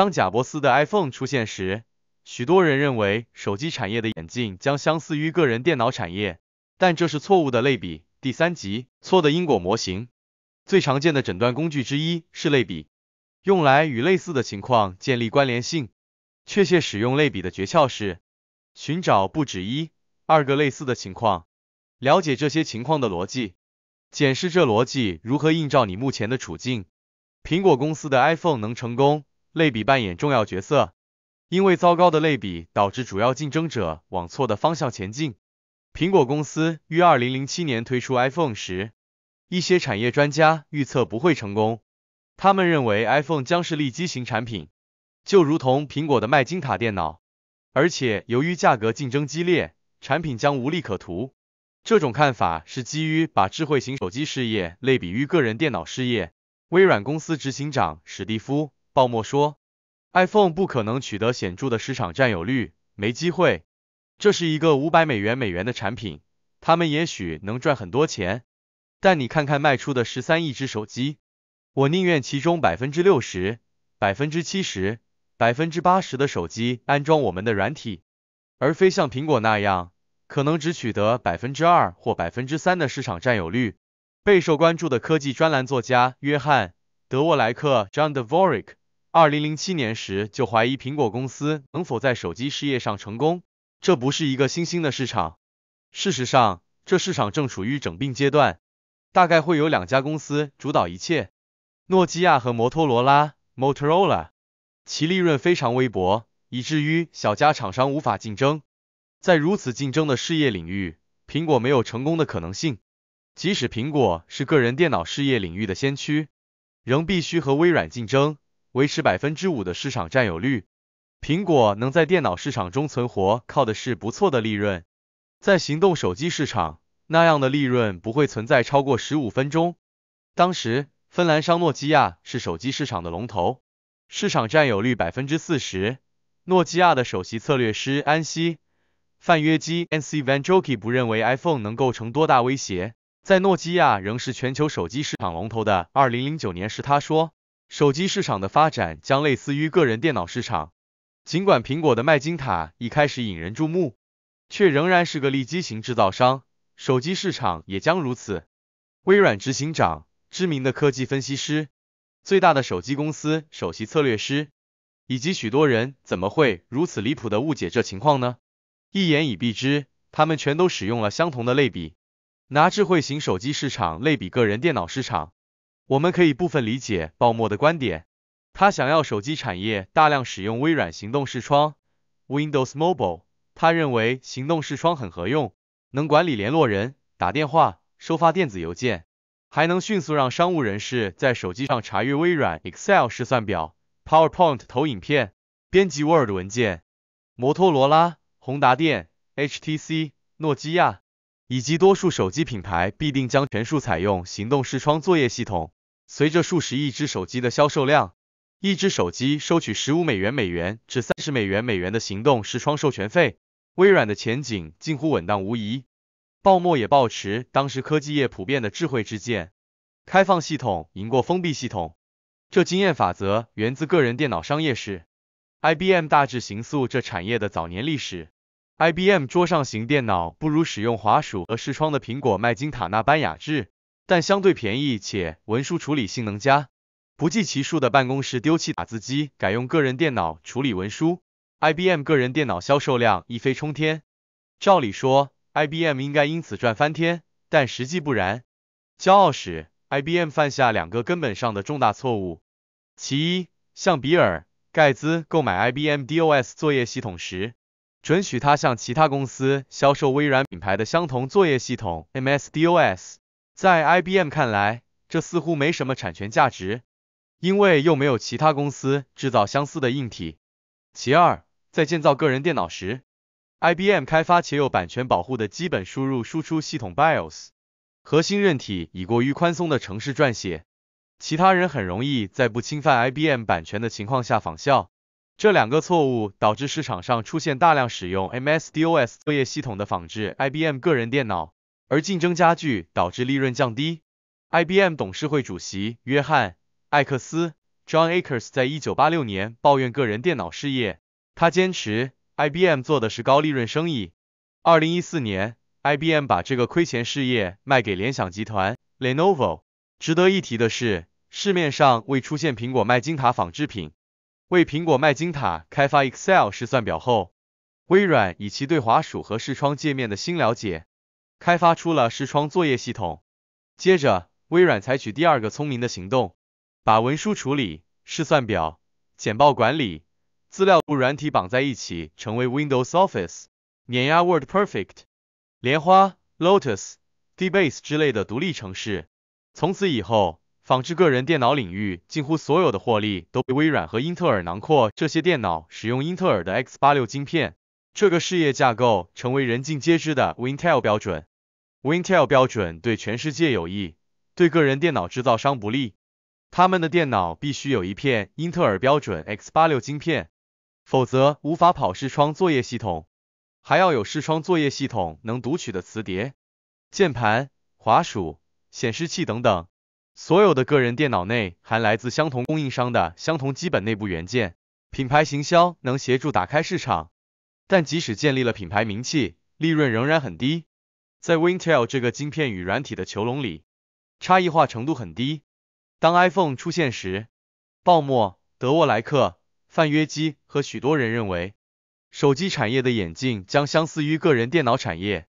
当贾伯斯的 iPhone 出现时，许多人认为手机产业的演进将相似于个人电脑产业，但这是错误的类比。第三集错的因果模型，最常见的诊断工具之一是类比，用来与类似的情况建立关联性。确切使用类比的诀窍是寻找不止一、二个类似的情况，了解这些情况的逻辑，检视这逻辑如何映照你目前的处境。苹果公司的 iPhone 能成功。类比扮演重要角色，因为糟糕的类比导致主要竞争者往错的方向前进。苹果公司于二零零七年推出 iPhone 时，一些产业专家预测不会成功，他们认为 iPhone 将是立基型产品，就如同苹果的麦金塔电脑，而且由于价格竞争激烈，产品将无利可图。这种看法是基于把智慧型手机事业类比于个人电脑事业。微软公司执行长史蒂夫。鲍默说，iPhone 不可能取得显著的市场占有率，没机会。这是一个五百美元美元的产品，他们也许能赚很多钱，但你看看卖出的十三亿只手机，我宁愿其中百分之六十、百分之七十、百分之八十的手机安装我们的软体，而非像苹果那样，可能只取得百分之二或百分之三的市场占有率。备受关注的科技专栏作家约翰·德沃莱克 （John d e v o i c k 二零零七年时就怀疑苹果公司能否在手机事业上成功。这不是一个新兴的市场，事实上，这市场正处于整并阶段，大概会有两家公司主导一切。诺基亚和摩托罗拉 （Motorola），其利润非常微薄，以至于小家厂商无法竞争。在如此竞争的事业领域，苹果没有成功的可能性。即使苹果是个人电脑事业领域的先驱，仍必须和微软竞争。维持百分之五的市场占有率，苹果能在电脑市场中存活，靠的是不错的利润。在行动手机市场，那样的利润不会存在超过十五分钟。当时，芬兰商诺基亚是手机市场的龙头，市场占有率百分之四十。诺基亚的首席策略师安西·范约基 n c Vanjoki） 不认为 iPhone 能构成多大威胁。在诺基亚仍是全球手机市场龙头的二零零九年时，他说。手机市场的发展将类似于个人电脑市场，尽管苹果的麦金塔一开始引人注目，却仍然是个利基型制造商。手机市场也将如此。微软执行长、知名的科技分析师、最大的手机公司首席策略师以及许多人，怎么会如此离谱的误解这情况呢？一言以蔽之，他们全都使用了相同的类比，拿智慧型手机市场类比个人电脑市场。我们可以部分理解鲍默的观点。他想要手机产业大量使用微软行动视窗 （Windows Mobile）。他认为行动视窗很合用，能管理联络人、打电话、收发电子邮件，还能迅速让商务人士在手机上查阅微软 Excel 试算表、PowerPoint 投影片、编辑 Word 文件。摩托罗拉、宏达电、HTC、诺基亚以及多数手机品牌必定将全数采用行动视窗作业系统。随着数十亿只手机的销售量，一只手机收取十五美元美元至三十美元美元的行动视窗授权费，微软的前景近乎稳当无疑。鲍默也抱持当时科技业普遍的智慧之见：开放系统赢过封闭系统。这经验法则源自个人电脑商业史。IBM 大致行塑这产业的早年历史。IBM 桌上型电脑不如使用滑鼠和视窗的苹果麦金塔那般雅致。但相对便宜且文书处理性能佳，不计其数的办公室丢弃打字机，改用个人电脑处理文书。IBM 个人电脑销售量一飞冲天。照理说，IBM 应该因此赚翻天，但实际不然。骄傲使 IBM 犯下两个根本上的重大错误。其一，向比尔·盖茨购买 IBM DOS 作业系统时，准许他向其他公司销售微软品牌的相同作业系统 MS DOS。在 IBM 看来，这似乎没什么产权价值，因为又没有其他公司制造相似的硬体。其二，在建造个人电脑时，IBM 开发且有版权保护的基本输入输出系统 BIOS 核心韧体已过于宽松的城市撰写，其他人很容易在不侵犯 IBM 版权的情况下仿效。这两个错误导致市场上出现大量使用 MS-DOS 作业系统的仿制 IBM 个人电脑。而竞争加剧导致利润降低。IBM 董事会主席约翰·艾克斯 （John Akers） 在一九八六年抱怨个人电脑事业，他坚持 IBM 做的是高利润生意。二零一四年，IBM 把这个亏钱事业卖给联想集团 （Lenovo）。值得一提的是，市面上未出现苹果麦金塔仿制品。为苹果麦金塔开发 Excel 试算表后，微软以其对滑鼠和视窗界面的新了解。开发出了视窗作业系统，接着微软采取第二个聪明的行动，把文书处理、试算表、简报管理、资料库软体绑在一起，成为 Windows Office，碾压 Word Perfect、莲花 Lotus、Dbase 之类的独立城市。从此以后，仿制个人电脑领域几乎所有的获利都被微软和英特尔囊括。这些电脑使用英特尔的 x86 芯片，这个事业架构成为人尽皆知的 Intel 标准。w Intel 标准对全世界有益，对个人电脑制造商不利。他们的电脑必须有一片英特尔标准 x86 晶片，否则无法跑视窗作业系统，还要有视窗作业系统能读取的磁碟、键盘、滑鼠、显示器等等。所有的个人电脑内含来自相同供应商的相同基本内部元件。品牌行销能协助打开市场，但即使建立了品牌名气，利润仍然很低。在 w Intel 这个晶片与软体的囚笼里，差异化程度很低。当 iPhone 出现时，鲍默、德沃莱克、范约基和许多人认为，手机产业的演进将相似于个人电脑产业。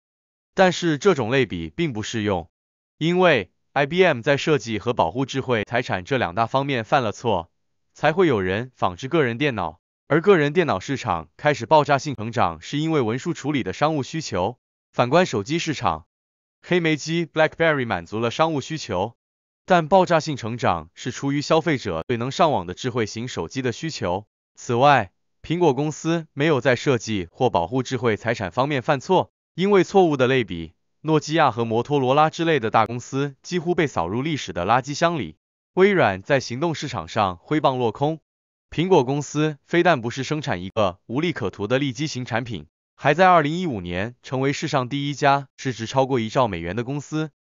但是这种类比并不适用，因为 IBM 在设计和保护智慧财产这两大方面犯了错，才会有人仿制个人电脑。而个人电脑市场开始爆炸性成长，是因为文书处理的商务需求。反观手机市场，黑莓机 Blackberry 满足了商务需求，但爆炸性成长是出于消费者对能上网的智慧型手机的需求。此外，苹果公司没有在设计或保护智慧财产方面犯错，因为错误的类比，诺基亚和摩托罗拉之类的大公司几乎被扫入历史的垃圾箱里。微软在行动市场上挥棒落空，苹果公司非但不是生产一个无利可图的利基型产品。还在二零一五年成为世上第一家市值超过一兆美元的公司。